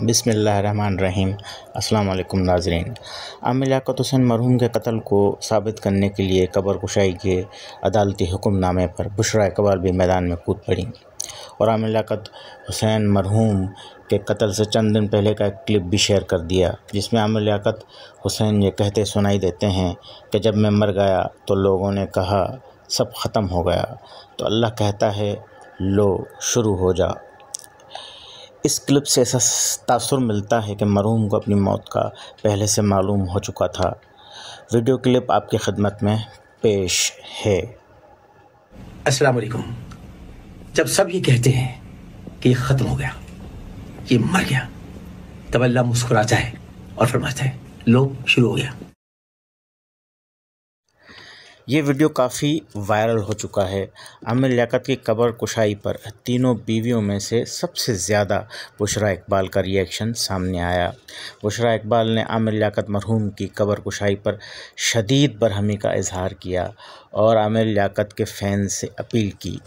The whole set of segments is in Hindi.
बिसमीम अल्लाम नाजरीन आमिर लियात हुसैन मरहूम के कत्ल को साबित करने के लिए कबर कुशाई के अदालती हुक्मनामे पर बुशरा कबाल भी मैदान में कूद पड़ी और आमिर लियात हुसैन मरहूम के कत्ल से चंद दिन पहले का एक क्लिप भी शेयर कर दिया जिसमें आमिर लियात हुसैन ये कहते सुनाई देते हैं कि जब मैं मर गया तो लोगों ने कहा सब ख़त्म हो गया तो अल्लाह कहता है लो शुरू हो जा इस क्लिप से ऐसा तासर मिलता है कि मरहूम को अपनी मौत का पहले से मालूम हो चुका था वीडियो क्लिप आपकी खदमत में पेश है अस्सलाम वालेकुम जब सब ये कहते हैं कि ये ख़त्म हो गया ये मर गया तब अल्लाह मुस्कुराता है और फरमाता है लो शुरू हो गया ये वीडियो काफ़ी वायरल हो चुका है आमिर लियात की कबर कुशाई पर तीनों बीवियों में से सबसे ज़्यादा बुशरा इकबाल का रिएक्शन सामने आया बुशरा इकबाल ने आमिर लियात मरहूम की कबर कुशाई पर शदीद बरहमी का इजहार किया और आमिर लियात के फैन से अपील की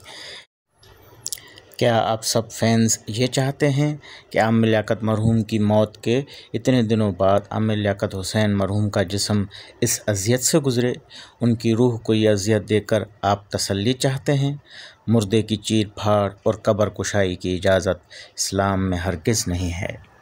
क्या आप सब फैंस ये चाहते हैं कि आम लियात मरहूम की मौत के इतने दिनों बाद आम लियात हुसैन मरहूम का जिसम इस अजियत से गुज़रे उनकी रूह को यह अजियत देकर आप तसल्ली चाहते हैं मुर्दे की चीर फाड़ और कबर कुशाई की इजाज़त इस्लाम में हरगज नहीं है